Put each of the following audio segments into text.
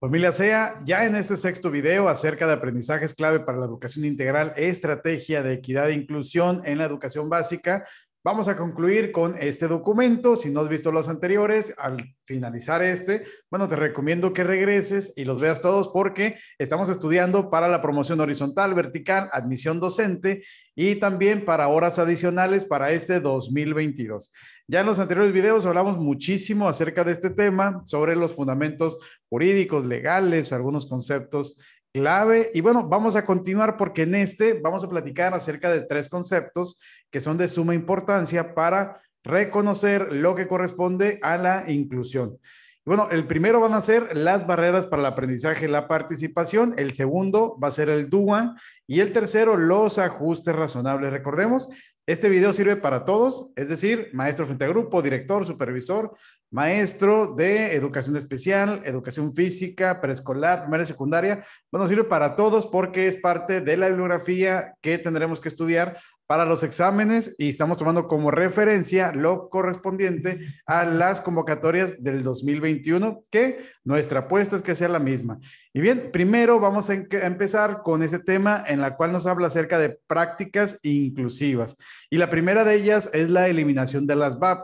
Familia SEA, ya en este sexto video acerca de aprendizajes clave para la educación integral, estrategia de equidad e inclusión en la educación básica, Vamos a concluir con este documento. Si no has visto los anteriores, al finalizar este, bueno, te recomiendo que regreses y los veas todos porque estamos estudiando para la promoción horizontal, vertical, admisión docente y también para horas adicionales para este 2022. Ya en los anteriores videos hablamos muchísimo acerca de este tema, sobre los fundamentos jurídicos, legales, algunos conceptos clave. Y bueno, vamos a continuar porque en este vamos a platicar acerca de tres conceptos que son de suma importancia para reconocer lo que corresponde a la inclusión. bueno, el primero van a ser las barreras para el aprendizaje y la participación, el segundo va a ser el DUA y el tercero los ajustes razonables. Recordemos, este video sirve para todos, es decir, maestro frente a grupo, director, supervisor, maestro de educación especial, educación física, preescolar, primaria y secundaria. Bueno, sirve para todos porque es parte de la bibliografía que tendremos que estudiar para los exámenes y estamos tomando como referencia lo correspondiente a las convocatorias del 2021, que nuestra apuesta es que sea la misma. Y bien, primero vamos a, empezar con ese tema en la cual nos habla acerca de prácticas inclusivas. Y la primera de ellas es la eliminación de las VAP.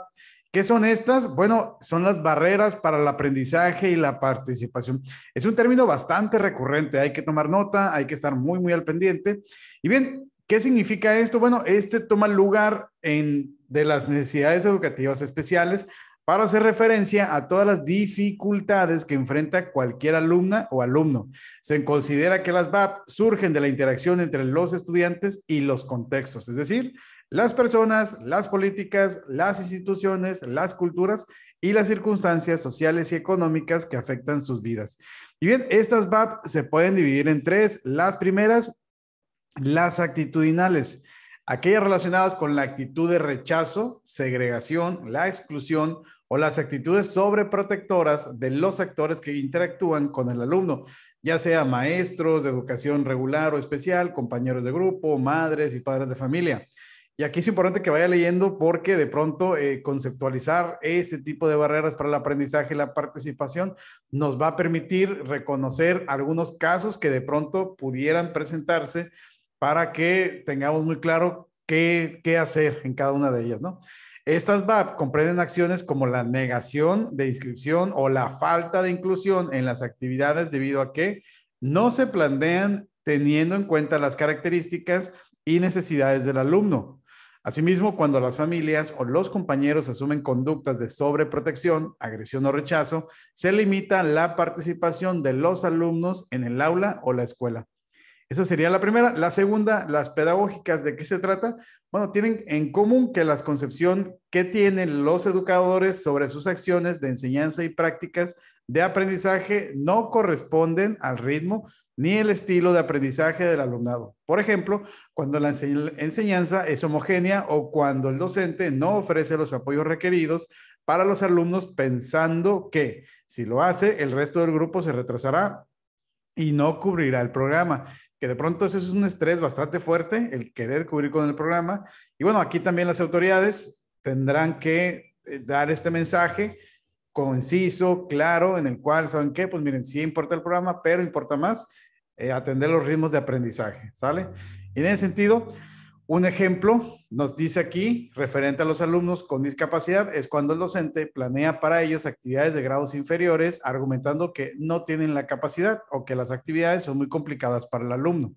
¿Qué son estas? Bueno, son las barreras para el aprendizaje y la participación. Es un término bastante recurrente, hay que tomar nota, hay que estar muy, muy al pendiente. Y bien, ¿qué significa esto? Bueno, este toma lugar en, de las necesidades educativas especiales para hacer referencia a todas las dificultades que enfrenta cualquier alumna o alumno. Se considera que las VAP surgen de la interacción entre los estudiantes y los contextos, es decir, las personas, las políticas, las instituciones, las culturas y las circunstancias sociales y económicas que afectan sus vidas. Y bien, estas VAP se pueden dividir en tres. Las primeras, las actitudinales, aquellas relacionadas con la actitud de rechazo, segregación, la exclusión o las actitudes sobreprotectoras de los actores que interactúan con el alumno, ya sea maestros de educación regular o especial, compañeros de grupo, madres y padres de familia. Y aquí es importante que vaya leyendo porque de pronto eh, conceptualizar este tipo de barreras para el aprendizaje y la participación nos va a permitir reconocer algunos casos que de pronto pudieran presentarse para que tengamos muy claro qué, hacer en cada una de ellas, Estas BAP comprenden acciones como la negación de inscripción o la falta de inclusión en las actividades debido a que no se plantean teniendo en cuenta las características y necesidades del alumno. Asimismo, cuando las familias o los compañeros asumen conductas de sobreprotección, agresión o rechazo, se limita la participación de los alumnos en el aula o la escuela. Esa sería la primera. La segunda, las pedagógicas, ¿de qué se trata? Bueno, tienen en común que las concepción que tienen los educadores sobre sus acciones de enseñanza y prácticas de aprendizaje no corresponden al ritmo ni el estilo de aprendizaje del alumnado. Por ejemplo, cuando la enseñanza es homogénea o cuando el docente no ofrece los apoyos requeridos para los alumnos pensando que si lo hace, el resto del grupo se retrasará y no cubrirá el programa, que de pronto eso es un estrés bastante fuerte, el querer cubrir con el programa. Y bueno, aquí también las autoridades tendrán que eh, dar este mensaje conciso, claro, en el cual, ¿saben que Pues miren, sí importa el programa, pero importa más eh, atender los ritmos de aprendizaje, ¿sale? Y en ese sentido, un ejemplo nos dice aquí, referente a los alumnos con discapacidad, es cuando el docente planea para ellos actividades de grados inferiores, argumentando que no tienen la capacidad o que las actividades son muy complicadas para el alumno.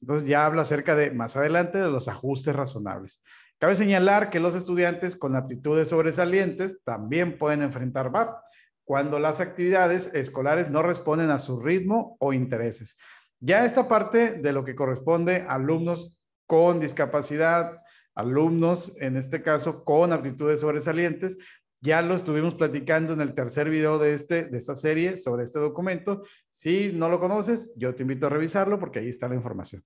Entonces ya habla acerca de, más adelante, de los ajustes razonables. Cabe señalar que los estudiantes con aptitudes sobresalientes también pueden enfrentar VAP cuando las actividades escolares no responden a su ritmo o intereses. Ya esta parte de lo que corresponde a alumnos con discapacidad, alumnos, en este caso, con aptitudes sobresalientes, ya lo estuvimos platicando en el tercer video de, este, de esta serie sobre este documento. Si no lo conoces, yo te invito a revisarlo porque ahí está la información.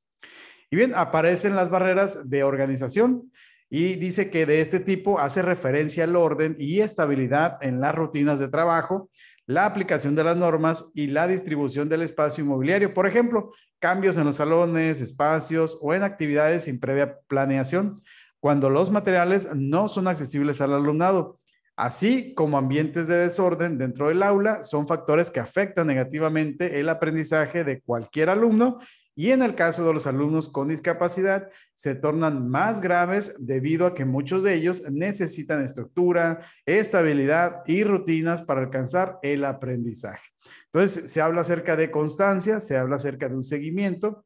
Y bien, aparecen las barreras de organización. Y dice que de este tipo hace referencia al orden y estabilidad en las rutinas de trabajo, la aplicación de las normas y la distribución del espacio inmobiliario. Por ejemplo, cambios en los salones, espacios o en actividades sin previa planeación, cuando los materiales no son accesibles al alumnado, así como ambientes de desorden dentro del aula, son factores que afectan negativamente el aprendizaje de cualquier alumno y en el caso de los alumnos con discapacidad, se tornan más graves debido a que muchos de ellos necesitan estructura, estabilidad y rutinas para alcanzar el aprendizaje. Entonces, se habla acerca de constancia, se habla acerca de un seguimiento.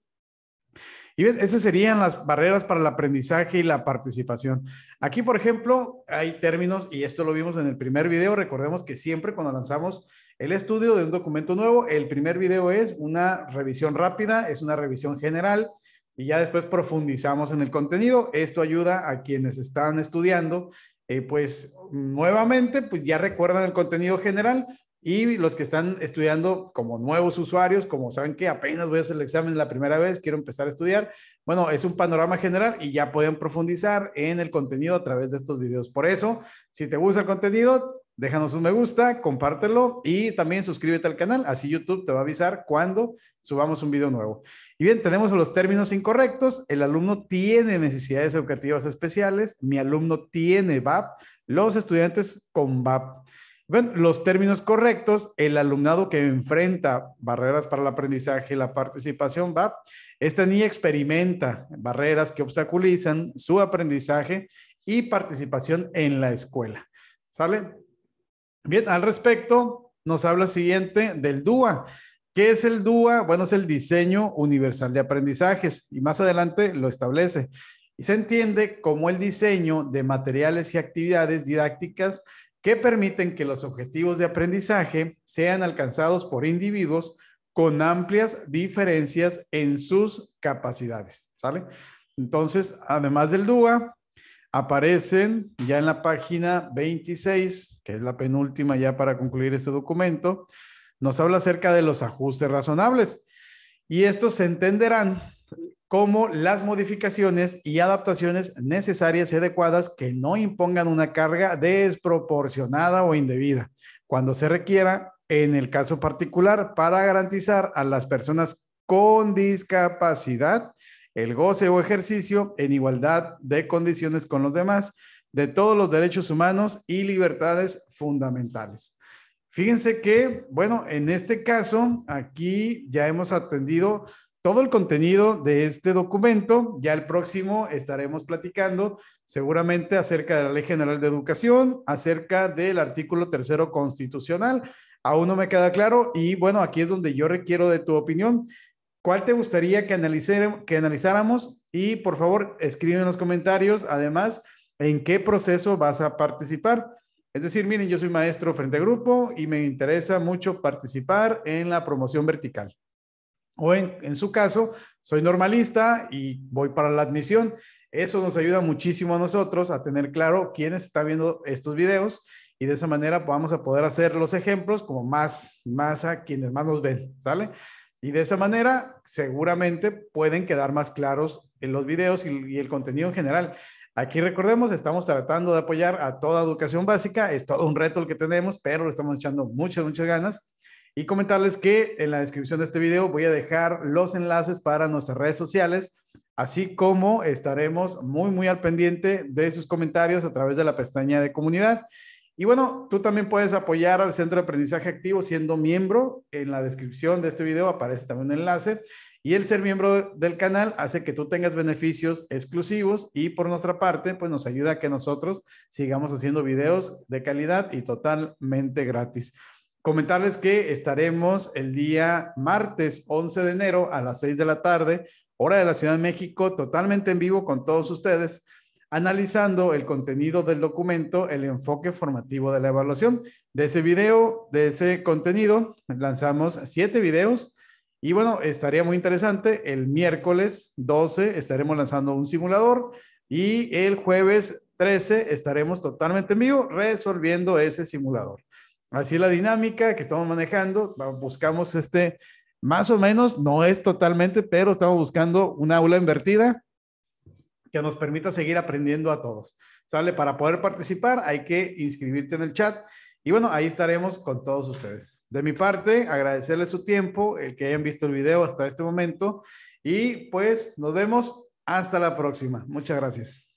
Y esas serían las barreras para el aprendizaje y la participación. Aquí, por ejemplo, hay términos, y esto lo vimos en el primer video, recordemos que siempre cuando lanzamos el estudio de un documento nuevo, el primer video es una revisión rápida, es una revisión general y ya después profundizamos en el contenido. Esto ayuda a quienes están estudiando, eh, pues nuevamente, pues ya recuerdan el contenido general, y los que están estudiando como nuevos usuarios, como saben que apenas voy a hacer el examen la primera vez, quiero empezar a estudiar, bueno, es un panorama general y ya pueden profundizar en el contenido a través de estos videos. Por eso, si te gusta el contenido, déjanos un me gusta, compártelo y también suscríbete al canal, así YouTube te va a avisar cuando subamos un video nuevo. Y bien, tenemos los términos incorrectos, el alumno tiene necesidades educativas especiales, mi alumno tiene VAP, los estudiantes con VAP. Bueno, los términos correctos, el alumnado que enfrenta barreras para el aprendizaje y la participación VAP, esta niña experimenta barreras que obstaculizan su aprendizaje y participación en la escuela. ¿Sale? Bien, al respecto, nos habla siguiente del DUA. ¿Qué es el DUA? Bueno, es el diseño universal de aprendizajes y más adelante lo establece. Y se entiende como el diseño de materiales y actividades didácticas que permiten que los objetivos de aprendizaje sean alcanzados por individuos con amplias diferencias en sus capacidades, ¿sale? Entonces, además del DUA, aparecen ya en la página 26, que es la penúltima ya para concluir este documento, nos habla acerca de los ajustes razonables. Y estos se entenderán como las modificaciones y adaptaciones necesarias y adecuadas que no impongan una carga desproporcionada o indebida cuando se requiera en el caso particular para garantizar a las personas con discapacidad el goce o ejercicio en igualdad de condiciones con los demás de todos los derechos humanos y libertades fundamentales. Fíjense que, bueno, en este caso, aquí ya hemos atendido todo el contenido de este documento. Ya el próximo estaremos platicando seguramente acerca de la Ley General de Educación, acerca del artículo tercero constitucional. Aún no me queda claro y bueno, aquí es donde yo requiero de tu opinión. ¿Cuál te gustaría que, analizáramos? Y por favor, escribe en los comentarios, además, en qué proceso vas a participar. Es decir, miren, yo soy maestro frente a grupo y me interesa mucho participar en la promoción vertical. O en, su caso, soy normalista y voy para la admisión. Eso nos ayuda muchísimo a nosotros a tener claro quiénes están viendo estos videos y de esa manera vamos a poder hacer los ejemplos como más, más a quienes más nos ven, ¿sale? Y de esa manera, seguramente pueden quedar más claros en los videos y, el contenido en general. Aquí recordemos, estamos tratando de apoyar a toda educación básica. Es todo un reto el que tenemos, pero lo estamos echando muchas, muchas ganas. Y comentarles que en la descripción de este video voy a dejar los enlaces para nuestras redes sociales, así como estaremos muy, muy al pendiente de sus comentarios a través de la pestaña de comunidad. Y bueno, tú también puedes apoyar al Centro de Aprendizaje Activo siendo miembro. En la descripción de este video aparece también un enlace. Y el ser miembro del canal hace que tú tengas beneficios exclusivos y por nuestra parte, pues nos ayuda a que nosotros sigamos haciendo videos de calidad y totalmente gratis. Comentarles que estaremos el día martes 11 de enero a las 6 de la tarde, hora de la Ciudad de México, totalmente en vivo con todos ustedes analizando el contenido del documento, el enfoque formativo de la evaluación. De ese video, de ese contenido, lanzamos siete videos y bueno, estaría muy interesante. El miércoles 12 estaremos lanzando un simulador y el jueves 13 estaremos totalmente en vivo resolviendo ese simulador. Así la dinámica que estamos manejando, buscamos este, más o menos, no es totalmente, pero estamos buscando un aula invertida que nos permita seguir aprendiendo a todos. ¿Sale? Para poder participar hay que inscribirte en el chat. Y bueno, ahí estaremos con todos ustedes. De mi parte, agradecerles su tiempo, el que hayan visto el video hasta este momento. Y pues nos vemos hasta la próxima. Muchas gracias.